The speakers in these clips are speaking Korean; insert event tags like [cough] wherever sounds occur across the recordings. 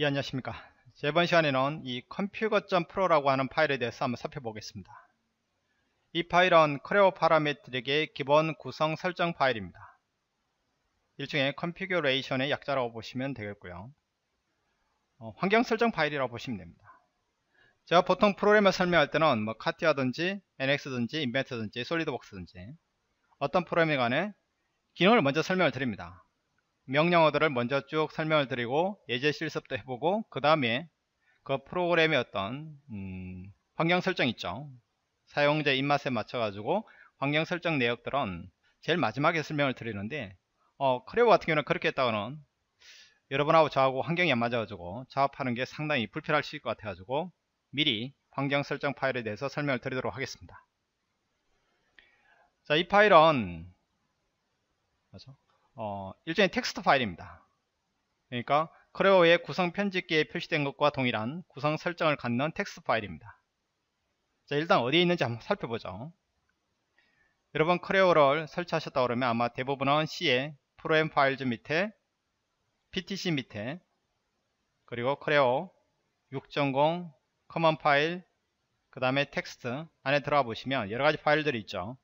예, 안녕하십니까. 이번 시간에는 이 c o u 컴 e p 프로라고 하는 파일에 대해서 한번 살펴보겠습니다. 이 파일은 크레오 파라메트릭의 기본 구성 설정 파일입니다. 일종의 c o 컴피규레이션의 약자라고 보시면 되겠고요. 어, 환경 설정 파일이라고 보시면 됩니다. 제가 보통 프로그램을 설명할 때는 뭐 카티아든지 NX든지 인벤트든지 솔리드웍스든지 어떤 프로그램에 관해 기능을 먼저 설명을 드립니다. 명령어들을 먼저 쭉 설명을 드리고 예제 실습도 해보고 그 다음에 그 프로그램의 어떤 음, 환경 설정 있죠 사용자 입맛에 맞춰 가지고 환경 설정 내역들은 제일 마지막에 설명을 드리는데 어, 크레오 같은 경우는 그렇게 했다가는 여러분하고 저하고 환경이 안 맞아가지고 작업하는 게 상당히 불편할 수 있을 것 같아가지고 미리 환경 설정 파일에 대해서 설명을 드리도록 하겠습니다. 자, 이 파일은 맞아? 어, 일종의 텍스트 파일입니다. 그러니까 크레오의 구성 편집기에 표시된 것과 동일한 구성 설정을 갖는 텍스트 파일입니다. 자, 일단 어디에 있는지 한번 살펴보죠. 여러분 크레오를 설치하셨다 그러면 아마 대부분은 C에 프로엠 파일즈 밑에 PTC 밑에 그리고 크레오 6.0 커먼 파일 그 다음에 텍스트 안에 들어가 보시면 여러가지 파일들이 있죠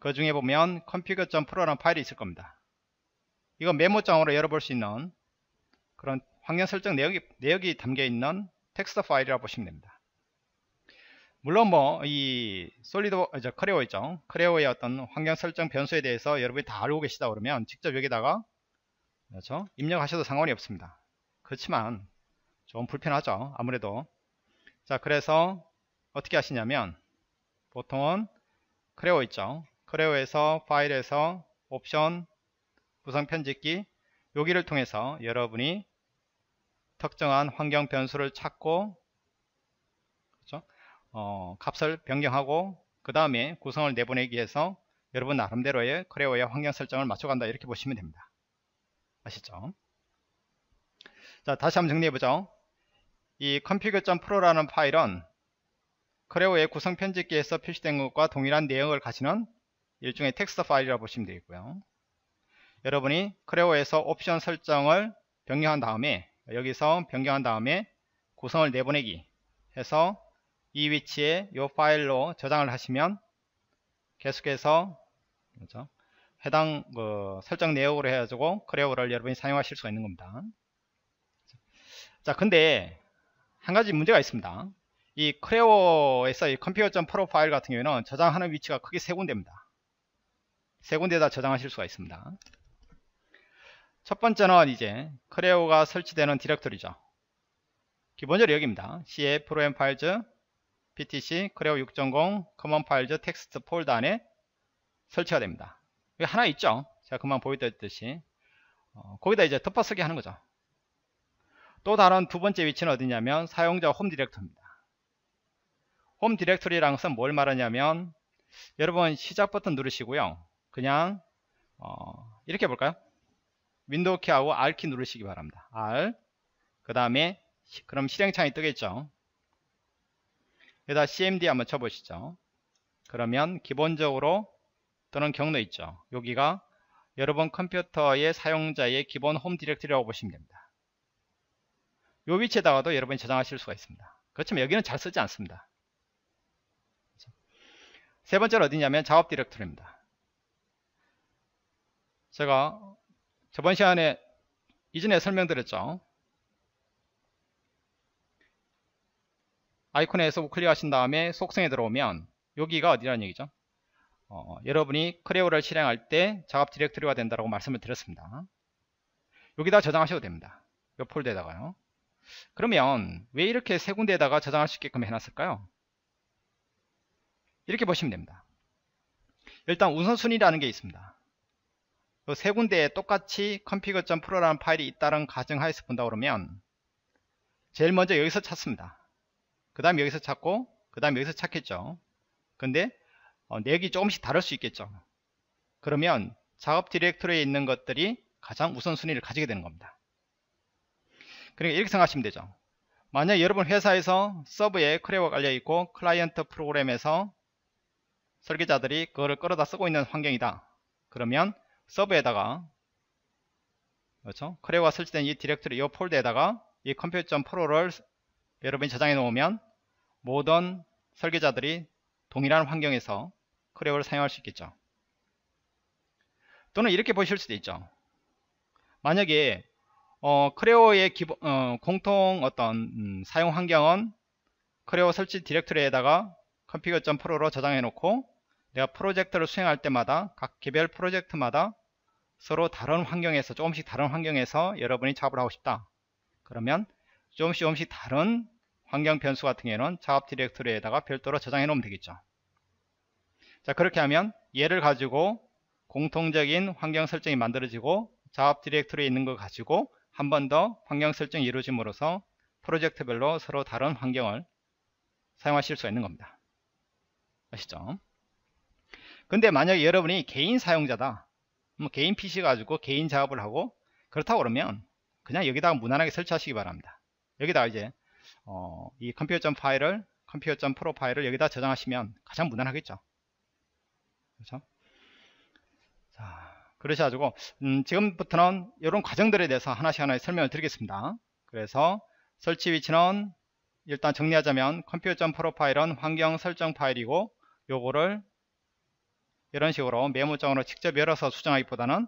그 중에 보면 config.pro라는 파일이 있을 겁니다 이건 메모장으로 열어볼 수 있는 그런 환경 설정 내역이, 내역이 담겨있는 텍스트 파일이라고 보시면 됩니다. 물론 뭐 이 솔리드 저 크레오 있죠. 크레오의 어떤 환경 설정 변수에 대해서 여러분이 다 알고 계시다 그러면 직접 여기다가 그렇죠? 입력하셔도 상관이 없습니다. 그렇지만 좀 불편하죠. 아무래도 자 그래서 어떻게 하시냐면 보통은 크레오 있죠. 크레오에서 파일에서 옵션 구성 편집기 여기를 통해서 여러분이 특정한 환경 변수를 찾고 그렇죠? 어, 값을 변경하고 그 다음에 구성을 내보내기 위해서 여러분 나름대로의 크레오의 환경 설정을 맞춰간다 이렇게 보시면 됩니다 아시죠? 자 다시 한번 정리해보죠 이 config.pro라는 파일은 크레오의 구성 편집기에서 표시된 것과 동일한 내용을 가지는 일종의 텍스트 파일이라고 보시면 되겠고요 여러분이 크레오에서 옵션 설정을 변경한 다음에 여기서 변경한 다음에 구성을 내보내기 해서 이 위치에 이 파일로 저장을 하시면 계속해서 그렇죠? 해당 그 설정 내역으로 해가지고 크레오를 여러분이 사용하실 수가 있는 겁니다. 자, 근데 한 가지 문제가 있습니다. 이 크레오에서 이 컴퓨터 프로파일 같은 경우에는 저장하는 위치가 크게 세 군데입니다. 세 군데다 저장하실 수가 있습니다. 첫 번째는 이제 크레오가 설치되는 디렉토리죠. 기본적으로 여기입니다. CA 프로엠 파일즈 PTC 크레오 6.0 커먼 파일즈 텍스트 폴더 안에 설치가 됩니다. 여기 하나 있죠. 제가 금방 보여드렸듯이 어, 거기다 이제 덮어쓰기 하는 거죠. 또 다른 두 번째 위치는 어디냐면 사용자 홈 디렉토리입니다. 홈 디렉토리라는 것은 뭘 말하냐면 여러분 시작 버튼 누르시고요. 그냥 어, 이렇게 볼까요? 윈도우 키하고 R키 누르시기 바랍니다. R 그 다음에 그럼 실행창이 뜨겠죠. 여기다 CMD 한번 쳐보시죠. 그러면 기본적으로 또는 경로 있죠. 여기가 여러분 컴퓨터의 사용자의 기본 홈 디렉토리라고 보시면 됩니다. 요 위치에다가도 여러분이 저장하실 수가 있습니다. 그렇지만 여기는 잘 쓰지 않습니다. 그렇죠? 세 번째는 어디냐면 작업 디렉토리입니다. 제가 저번 시간에 이전에 설명드렸죠. 아이콘에서 클릭하신 다음에 속성에 들어오면 여기가 어디라는 얘기죠? 어, 여러분이 크레오를 실행할 때 작업 디렉토리가 된다고 말씀을 드렸습니다. 여기다 저장하셔도 됩니다. 몇 폴더에다가요. 그러면 왜 이렇게 세 군데에다가 저장할 수 있게끔 해놨을까요? 이렇게 보시면 됩니다. 일단 우선순위라는 게 있습니다. 세 군데에 똑같이 config.pro라는 파일이 있다는 가정하에서 본다 그러면 제일 먼저 여기서 찾습니다. 그 다음 여기서 찾고 그 다음 여기서 찾겠죠. 근데 어, 내역이 조금씩 다를 수 있겠죠. 그러면 작업 디렉토리에 있는 것들이 가장 우선순위를 가지게 되는 겁니다. 그러니까 이렇게 생각하시면 되죠. 만약 여러분 회사에서 서브에 크레워가 깔려있고 클라이언트 프로그램에서 설계자들이 그거를 끌어다 쓰고 있는 환경이다. 그러면 서브에다가 그렇죠? 크레오가 설치된 이 디렉토리 이 폴드에다가 이 컴퓨터 프로를 여러분이 저장해 놓으면 모든 설계자들이 동일한 환경에서 크레오를 사용할 수 있겠죠. 또는 이렇게 보실 수도 있죠. 만약에 어, 크레오의 기본, 어, 공통 어떤 음, 사용 환경은 크레오 설치 디렉토리에다가 컴피그.프로로 저장해 놓고 내가 프로젝트를 수행할 때마다 각 개별 프로젝트마다 서로 다른 환경에서 조금씩 다른 환경에서 여러분이 작업을 하고 싶다 그러면 조금씩 조금씩 다른 환경 변수 같은 경우에는 작업 디렉토리에다가 별도로 저장해 놓으면 되겠죠 자 그렇게 하면 얘를 가지고 공통적인 환경 설정이 만들어지고 작업 디렉토리에 있는 걸 가지고 한 번 더 환경 설정이 이루어짐으로써 프로젝트별로 서로 다른 환경을 사용하실 수가 있는 겁니다 아시죠? 근데 만약에 여러분이 개인 사용자다 뭐 개인 PC 가지고 개인 작업을 하고 그렇다고 그러면 그냥 여기다가 무난하게 설치하시기 바랍니다 여기다가 이제 어, 이 컴퓨터 파일을 컴퓨터 점 프로 파일을 여기다 저장하시면 가장 무난하겠죠 그렇죠 자 그러셔가지고 음, 지금부터는 이런 과정들에 대해서 하나씩 하나씩 설명을 드리겠습니다 그래서 설치 위치는 일단 정리하자면 컴퓨터 점 프로파일은 환경 설정 파일이고 요거를 이런 식으로 메모장으로 직접 열어서 수정하기보다는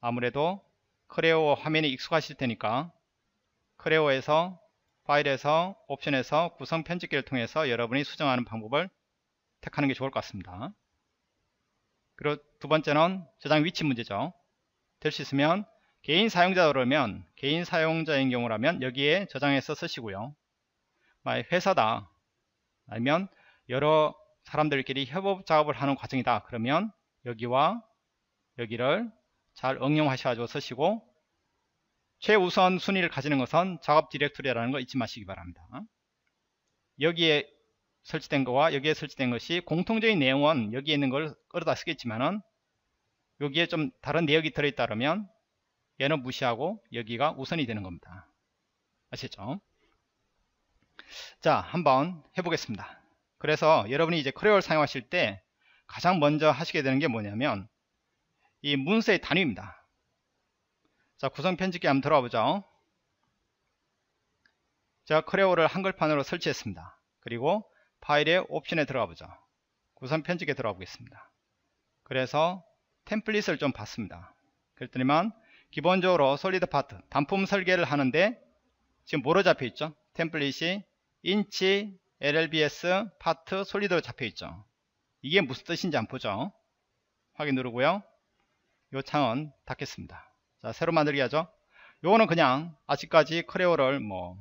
아무래도 크레오 화면이 익숙하실 테니까 크레오에서 파일에서 옵션에서 구성 편집기를 통해서 여러분이 수정하는 방법을 택하는 게 좋을 것 같습니다. 그리고 두 번째는 저장 위치 문제죠. 될 수 있으면 개인 사용자라면 로 개인 사용자인 경우라면 여기에 저장해서 쓰시고요. 회사다 아니면 여러 사람들끼리 협업 작업을 하는 과정이다. 그러면 여기와 여기를 잘 응용하셔서 쓰시고 최우선 순위를 가지는 것은 작업 디렉토리라는 거 잊지 마시기 바랍니다. 여기에 설치된 거와 여기에 설치된 것이 공통적인 내용은 여기에 있는 걸 끌어다 쓰겠지만은 여기에 좀 다른 내역이 들어있다면 얘는 무시하고 여기가 우선이 되는 겁니다. 아시죠? 자, 한번 해보겠습니다. 그래서 여러분이 이제 크레를 사용하실 때 가장 먼저 하시게 되는 게 뭐냐면 이 문서의 단위입니다. 자 구성 편집기 한번 들어와 보죠. 제가 크레오를 한글판으로 설치했습니다. 그리고 파일의 옵션에 들어가 보죠. 구성 편집에 들어가 보겠습니다. 그래서 템플릿을 좀 봤습니다. 그랬더니만 기본적으로 솔리드 파트, 단품 설계를 하는데 지금 뭐로 잡혀 있죠? 템플릿이 인치, LLBS 파트 솔리드로 잡혀있죠. 이게 무슨 뜻인지 안 보죠. 확인 누르고요. 요 창은 닫겠습니다. 자, 새로 만들기 하죠. 요거는 그냥 아직까지 크레오를 뭐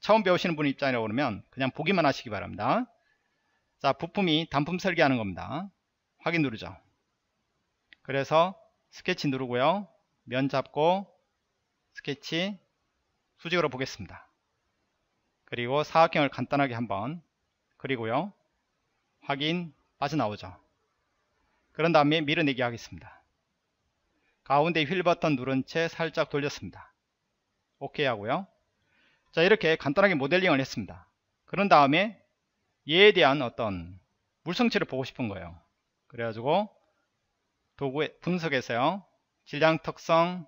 처음 배우시는 분 입장이라고 그러면 그냥 보기만 하시기 바랍니다. 자, 부품이 단품 설계하는 겁니다. 확인 누르죠. 그래서 스케치 누르고요. 면 잡고 스케치 수직으로 보겠습니다. 그리고 사각형을 간단하게 한번 그리고요. 확인 빠져나오죠. 그런 다음에 밀어내기 하겠습니다. 가운데 휠 버튼 누른 채 살짝 돌렸습니다. 오케이 하고요. 자 이렇게 간단하게 모델링을 했습니다. 그런 다음에 얘에 대한 어떤 물성체를 보고 싶은 거예요. 그래가지고 도구 의 분석에서요. 질량 특성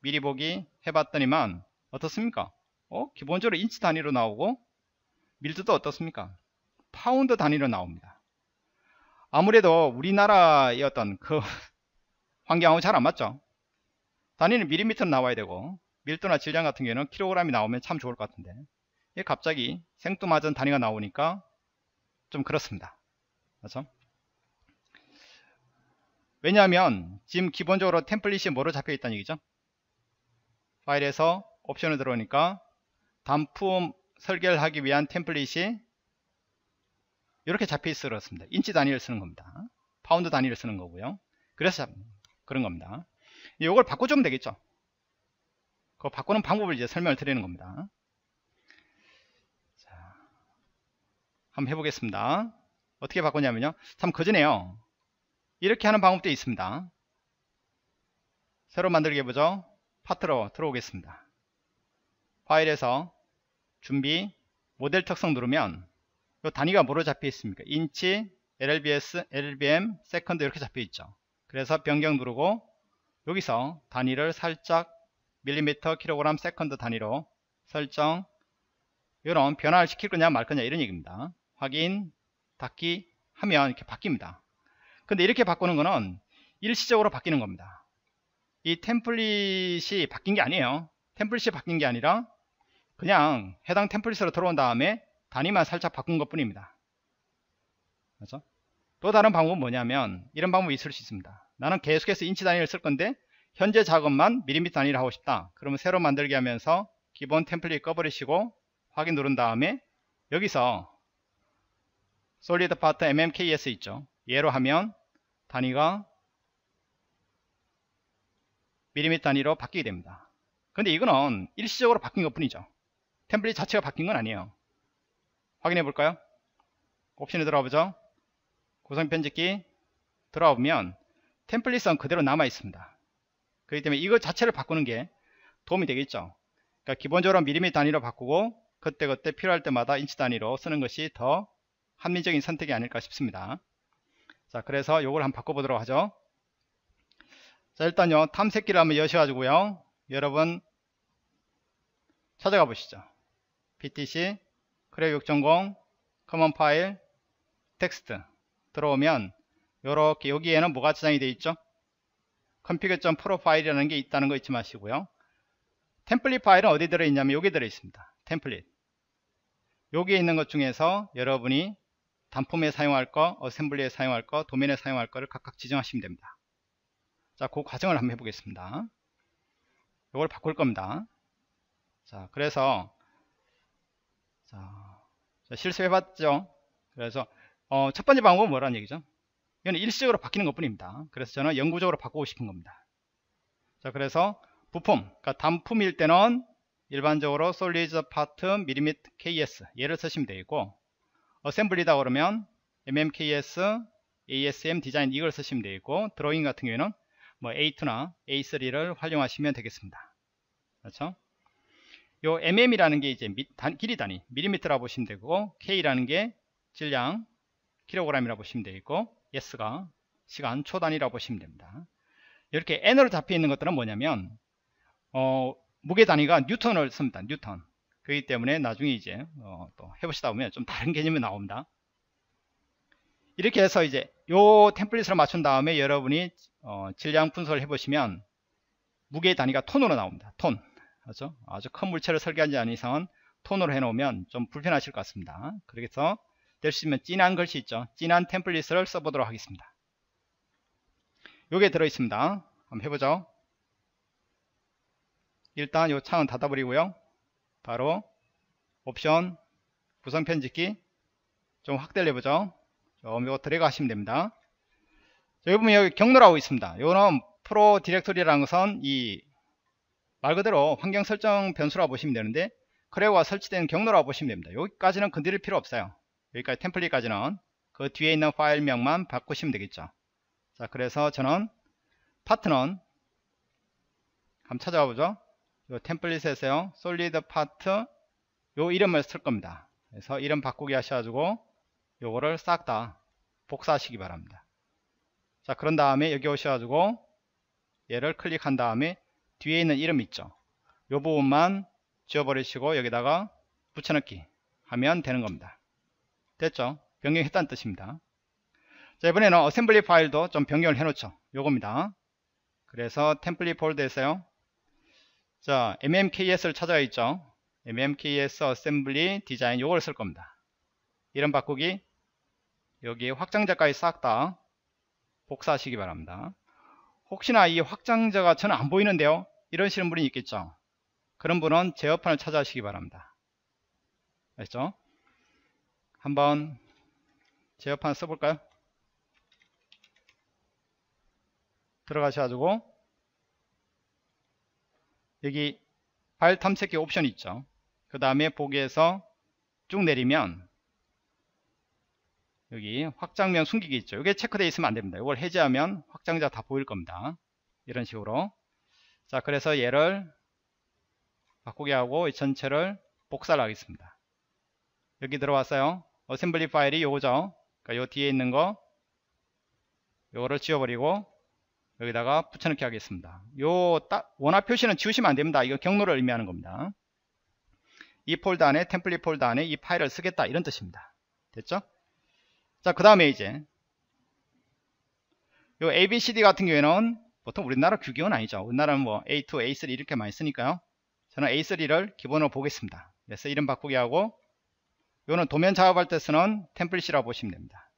미리 보기 해봤더니만 어떻습니까? 어? 기본적으로 인치 단위로 나오고 밀드도 어떻습니까? 파운드 단위로 나옵니다. 아무래도 우리나라의 어떤 그 [laughs] 환경하고 잘 안 맞죠? 단위는 밀리미터로 나와야 되고 밀도나 질량 같은 경우는 킬로그램이 나오면 참 좋을 것 같은데 이게 갑자기 생뚱맞은 단위가 나오니까 좀 그렇습니다. 그렇죠? 왜냐하면 지금 기본적으로 템플릿이 뭐로 잡혀 있다는 얘기죠? 파일에서 옵션을 들어오니까 반품 설계를 하기 위한 템플릿이 이렇게 잡혀 있었습니다. 인치 단위를 쓰는 겁니다. 파운드 단위를 쓰는 거고요. 그래서 그런 겁니다. 이걸 바꿔주면 되겠죠. 그거 바꾸는 방법을 이제 설명을 드리는 겁니다. 자, 한번 해보겠습니다. 어떻게 바꾸냐면요. 참 거지네요. 이렇게 하는 방법도 있습니다. 새로 만들게 해보죠. 파트로 들어오겠습니다. 파일에서 준비 모델 특성 누르면 이 단위가 뭐로 잡혀 있습니까? 인치, LLBS, LLBM, 세컨드 이렇게 잡혀 있죠. 그래서 변경 누르고 여기서 단위를 살짝 밀리미터, 킬로그램, 세컨드 단위로 설정 이런 변화를 시킬 거냐 말 거냐 이런 얘기입니다. 확인, 닫기 하면 이렇게 바뀝니다. 근데 이렇게 바꾸는 거는 일시적으로 바뀌는 겁니다. 이 템플릿이 바뀐 게 아니에요. 템플릿이 바뀐 게 아니라 그냥 해당 템플릿으로 들어온 다음에 단위만 살짝 바꾼 것 뿐입니다. 그렇죠? 또 다른 방법은 뭐냐면 이런 방법이 있을 수 있습니다. 나는 계속해서 인치 단위를 쓸 건데 현재 작업만 밀리미터 단위를 하고 싶다. 그러면 새로 만들기 하면서 기본 템플릿 꺼버리시고 확인 누른 다음에 여기서 솔리드 파트 mmks 있죠. 얘로 하면 단위가 밀리미터 단위로 바뀌게 됩니다. 근데 이거는 일시적으로 바뀐 것 뿐이죠. 템플릿 자체가 바뀐 건 아니에요. 확인해 볼까요? 옵션에 들어가 보죠. 구성 편집기 들어가 보면 템플릿은 그대로 남아 있습니다. 그렇기 때문에 이거 자체를 바꾸는 게 도움이 되겠죠. 그러니까 기본적으로 미리미 단위로 바꾸고 그때그때 필요할 때마다 인치 단위로 쓰는 것이 더 합리적인 선택이 아닐까 싶습니다. 자, 그래서 이걸 한번 바꿔보도록 하죠. 자, 일단요, 탐색기를 한번 여셔가지고요. 여러분, 찾아가 보시죠. BTC, 크래오 6.0, 커먼 파일, 텍스트 들어오면 이렇게 여기에는 뭐가 지장이 되어 있죠? 컴 o n f 프로파일이라는 게 있다는 거 잊지 마시고요. 템플릿 파일은 어디 들어있냐면 여기 들어있습니다. 템플릿. 여기에 있는 것 중에서 여러분이 단품에 사용할 거, 어셈블리에 사용할 거, 도면에 사용할 거를 각각 지정하시면 됩니다. 자, 그 과정을 한번 해보겠습니다. 이걸 바꿀 겁니다. 자, 그래서 자, 실수해봤죠. 그래서 어, 첫 번째 방법은 뭐라는 얘기죠? 이건 일시적으로 바뀌는 것뿐입니다. 그래서 저는 영구적으로 바꾸고 싶은 겁니다. 자, 그래서 부품, 그러니까 단품일 때는 일반적으로 솔리드 파트 미리밋 KS 얘를 쓰시면 되고 어셈블리다 그러면 MMKS, ASM 디자인 이걸 쓰시면 되고 드로잉 같은 경우에는 뭐 A2나 A3를 활용하시면 되겠습니다. 그렇죠? 요 mm이라는 게 이제 미, 단, 길이 단위 밀리미터라 보시면 되고 k라는 게 질량 킬로그램이라 보시면 되고 s가 시간 초 단위라 고 보시면 됩니다. 이렇게 n으로 잡혀 있는 것들은 뭐냐면 어, 무게 단위가 뉴턴을 씁니다. 뉴턴. 그렇기 때문에 나중에 이제 어, 또 해보시다 보면 좀 다른 개념이 나옵니다. 이렇게 해서 이제 요 템플릿을 맞춘 다음에 여러분이 어, 질량 분석을 해보시면 무게 단위가 톤으로 나옵니다. 톤. 그렇죠? 아주 큰 물체를 설계한지 않은 이상은 톤으로 해놓으면 좀 불편하실 것 같습니다. 그래서 될 수 있으면 진한 글씨 있죠. 진한 템플릿을 써보도록 하겠습니다. 요게 들어있습니다. 한번 해보죠. 일단 요 창은 닫아버리고요. 바로 옵션 구성 편집기 좀 확대를 해보죠. 좀 요거 드래그하시면 됩니다. 여기 보면 여기 경로라고 있습니다. 요거는 프로 디렉토리라는 것은 이말 그대로 환경 설정 변수라고 보시면 되는데 거래가 설치된 경로라고 보시면 됩니다. 여기까지는 건드릴 필요 없어요. 여기까지 템플릿까지는 그 뒤에 있는 파일명만 바꾸시면 되겠죠. 자 그래서 저는 파트는 한번 찾아와 보죠. 요 템플릿에서요. 솔리드 파트 요 이름을 쓸 겁니다. 그래서 이름 바꾸기 하셔가지고 요거를 싹 다 복사하시기 바랍니다. 자 그런 다음에 여기 오셔가지고 얘를 클릭한 다음에 뒤에 있는 이름 있죠 이 부분만 지워버리시고 여기다가 붙여넣기 하면 되는 겁니다 됐죠 변경했다는 뜻입니다 자 이번에는 어셈블리 파일도 좀 변경을 해놓죠 요겁니다 그래서 템플릿 폴드에서요자 mmks를 찾아야 있죠 mmks 어셈블리 디자인 요걸 쓸 겁니다 이름 바꾸기 여기 확장자까지 싹 다 복사하시기 바랍니다 혹시나 이 확장자가 저는 안 보이는데요. 이런시는 분이 있겠죠. 그런 분은 제어판을 찾아하시기 바랍니다. 알죠? 겠 한번 제어판 써볼까요? 들어가셔가지고 여기 발 탐색기 옵션 있죠. 그 다음에 보기에서 쭉 내리면 여기 확장면 숨기기 있죠. 이게 체크되어 있으면 안 됩니다. 이걸 해제하면 확장자 다 보일 겁니다. 이런 식으로. 자, 그래서 얘를 바꾸게 하고 이 전체를 복사하겠습니다. 를 여기 들어왔어요. 어셈블리 파일이 요거죠. 그러니까 요 뒤에 있는 거 요거를 지워버리고 여기다가 붙여넣기 하겠습니다. 요 원화 표시는 지우시면 안 됩니다. 이거 경로를 의미하는 겁니다. 이 폴더 안에 템플릿 폴더 안에 이 파일을 쓰겠다 이런 뜻입니다. 됐죠? 자, 그 다음에 이제 요 ABCD 같은 경우에는 보통 우리나라 규격은 아니죠. 우리나라는 뭐 A2, A3 이렇게 많이 쓰니까요. 저는 A3를 기본으로 보겠습니다. 그래서 이름 바꾸기 하고 요는 도면 작업할 때 쓰는 템플릿이라고 보시면 됩니다.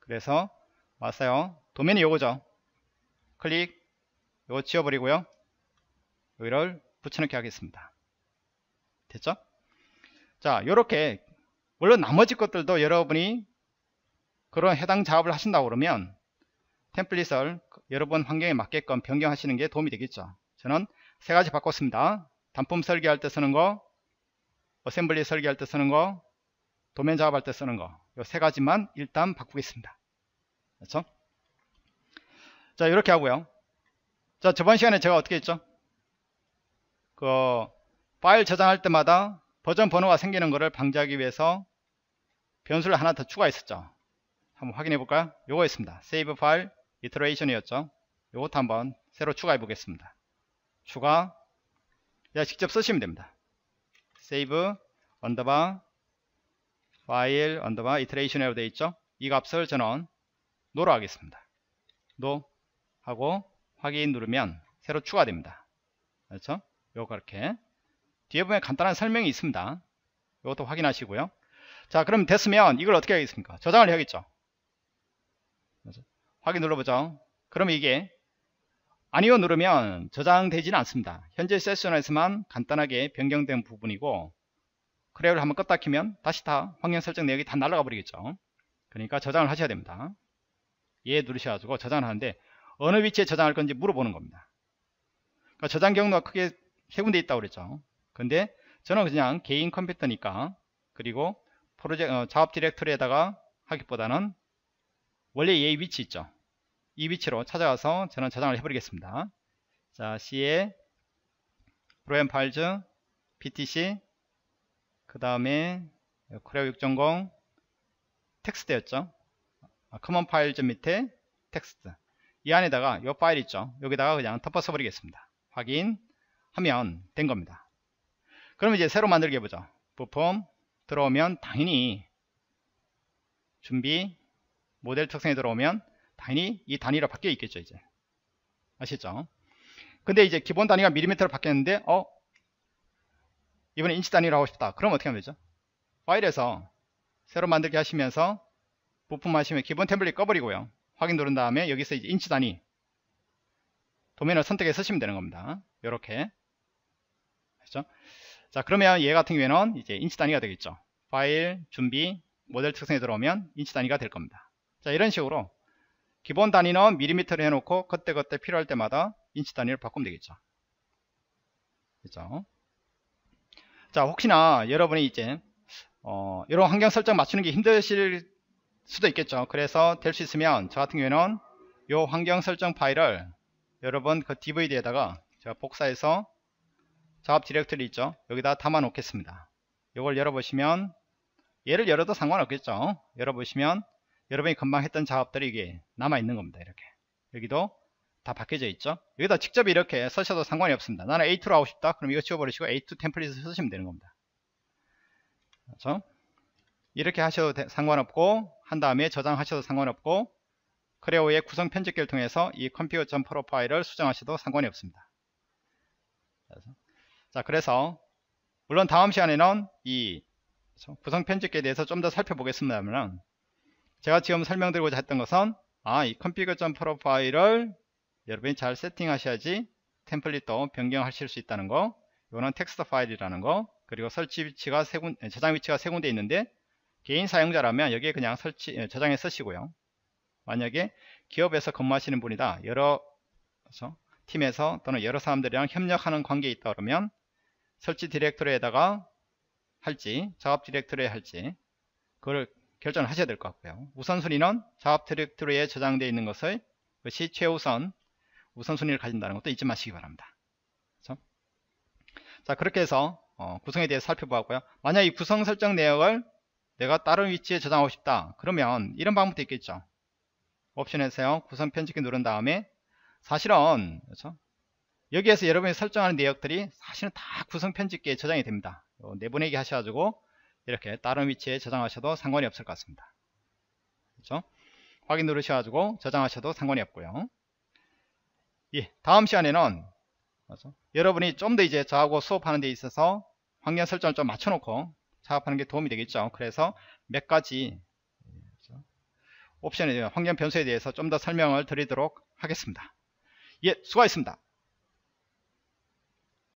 그래서 왔어요. 도면이 요거죠. 클릭 요거 지워버리고요. 여기를 붙여넣기 하겠습니다. 됐죠? 자, 요렇게 물론 나머지 것들도 여러분이 그런 해당 작업을 하신다고 그러면 템플릿을 여러분 환경에 맞게끔 변경하시는 게 도움이 되겠죠. 저는 세 가지 바꿨습니다. 단품 설계할 때 쓰는 거, 어셈블리 설계할 때 쓰는 거, 도면 작업할 때 쓰는 거. 이 세 가지만 일단 바꾸겠습니다. 그렇죠? 자, 이렇게 하고요. 자, 저번 시간에 제가 어떻게 했죠? 그 파일 저장할 때마다 버전 번호가 생기는 것을 방지하기 위해서 변수를 하나 더 추가했었죠. 한번 확인해 볼까요? 요거 있습니다. 세이브 파일 이터레이션이었죠. 요것도 한번 새로 추가해 보겠습니다. 추가 야 직접 쓰시면 됩니다. 세이브 언더바 파일 언더바 이터레이션이라고 되어 있죠. 이 값을 저는 노로 하겠습니다. 노 하고 확인 누르면 새로 추가됩니다. 그렇죠? 요거 이렇게 뒤에 보면 간단한 설명이 있습니다. 이것도 확인하시고요. 자 그럼 됐으면 이걸 어떻게 하겠습니까? 저장을 해야겠죠. 확인 눌러보죠. 그럼 이게 아니요 누르면 저장되지는 않습니다. 현재 세션에서만 간단하게 변경된 부분이고 크레어를 한번 껐다 키면 다시 다 환경 설정 내역이 다 날아가 버리겠죠. 그러니까 저장을 하셔야 됩니다. 예 누르셔가지고 저장을 하는데 어느 위치에 저장할 건지 물어보는 겁니다. 그러니까 저장 경로가 크게 세 군데 있다고 그랬죠. 근데 저는 그냥 개인 컴퓨터니까 그리고 프로젝 어, 작업 디렉토리에다가 하기보다는 원래 얘 예 위치 있죠. 이 위치로 찾아가서 전원 저장을 해버리겠습니다. 자, c 에 프로그램 파일즈, PTC, 그 다음에 코레오 6.0 텍스트였죠. 아, 커먼 파일즈 밑에 텍스트. 이 안에다가 이 파일 있죠. 여기다가 그냥 덮어 서버리겠습니다 확인하면 된 겁니다. 그럼 이제 새로 만들게 해보죠. 부품 들어오면 당연히 준비 모델 특성에 들어오면 당연히 이 단위로 바뀌어 있겠죠 이제 아시죠 근데 이제 기본 단위가 밀리미터로 바뀌었는데 어 이번에 인치 단위로 하고 싶다 그럼 어떻게 하면 되죠 파일에서 새로 만들기 하시면서 부품 하시면 기본 템플릿 꺼버리고요 확인 누른 다음에 여기서 이제 인치 단위 도면을 선택해서 쓰시면 되는 겁니다 요렇게 그렇죠? 자 그러면 얘 같은 경우에는 이제 인치 단위가 되겠죠 파일 준비 모델 특성에 들어오면 인치 단위가 될 겁니다 자 이런 식으로 기본 단위는 밀리미터로 해놓고 그때그때 필요할 때마다 인치 단위를 바꾸면 되겠죠. 그죠? 자, 혹시나 여러분이 이제, 어, 이런 환경 설정 맞추는 게 힘드실 수도 있겠죠. 그래서 될 수 있으면 저 같은 경우에는 이 환경 설정 파일을 여러분 그 DVD에다가 제가 복사해서 작업 디렉터리 있죠. 여기다 담아 놓겠습니다. 이걸 열어보시면 얘를 열어도 상관없겠죠. 열어보시면 여러분이 금방 했던 작업들이 이게 남아 있는 겁니다 이렇게 여기도 다 바뀌어져 있죠 여기다 직접 이렇게 쓰셔도 상관이 없습니다 나는 A2로 하고 싶다 그럼 이거 지워버리시고 A2 템플릿을 쓰시면 되는 겁니다 그렇죠 이렇게 하셔도 되, 상관없고 한 다음에 저장하셔도 상관없고 크레오의 구성 편집기를 통해서 이 컴퓨터.pro 파일을 수정하셔도 상관이 없습니다 자 그래서 물론 다음 시간에는 이 구성 편집기에 대해서 좀더살펴보겠습니다 제가 지금 설명드리고자 했던 것은 아, 이 컨피그 점 프로파일을 여러분이 잘 세팅하셔야지 템플릿도 변경하실 수 있다는 거 이거는 텍스트 파일이라는 거 그리고 설치 위치가 세 군, 저장 위치가 세 군데 있는데 개인 사용자라면 여기에 그냥 설치 저장해 쓰시고요 만약에 기업에서 근무하시는 분이다 여러 그래서 팀에서 또는 여러 사람들이랑 협력하는 관계에 있다 그러면 설치 디렉토리에다가 할지 작업 디렉토리에 할지 그걸 결정을 하셔야 될 것 같고요. 우선순위는 작업 디렉토리에 저장되어 있는 것을 것이 최우선 우선순위를 가진다는 것도 잊지 마시기 바랍니다. 그렇죠? 자 그렇게 해서 어, 구성에 대해 서 살펴보았고요. 만약 이 구성 설정 내역을 내가 다른 위치에 저장하고 싶다. 그러면 이런 방법도 있겠죠. 옵션에서요. 구성 편집기 누른 다음에 사실은 그렇죠? 여기에서 여러분이 설정하는 내역들이 사실은 다 구성 편집기에 저장이 됩니다. 어, 내보내기 하셔가지고 이렇게 다른 위치에 저장하셔도 상관이 없을 것 같습니다. 그렇죠? 확인 누르셔가지고 저장하셔도 상관이 없고요. 예, 다음 시간에는 그죠 여러분이 좀 더 이제 저하고 수업하는 데 있어서 환경 설정을 좀 맞춰놓고 작업하는 게 도움이 되겠죠. 그래서 몇 가지 그렇죠? 옵션에 대한 환경 변수에 대해서 좀 더 설명을 드리도록 하겠습니다. 예, 수고하셨습니다.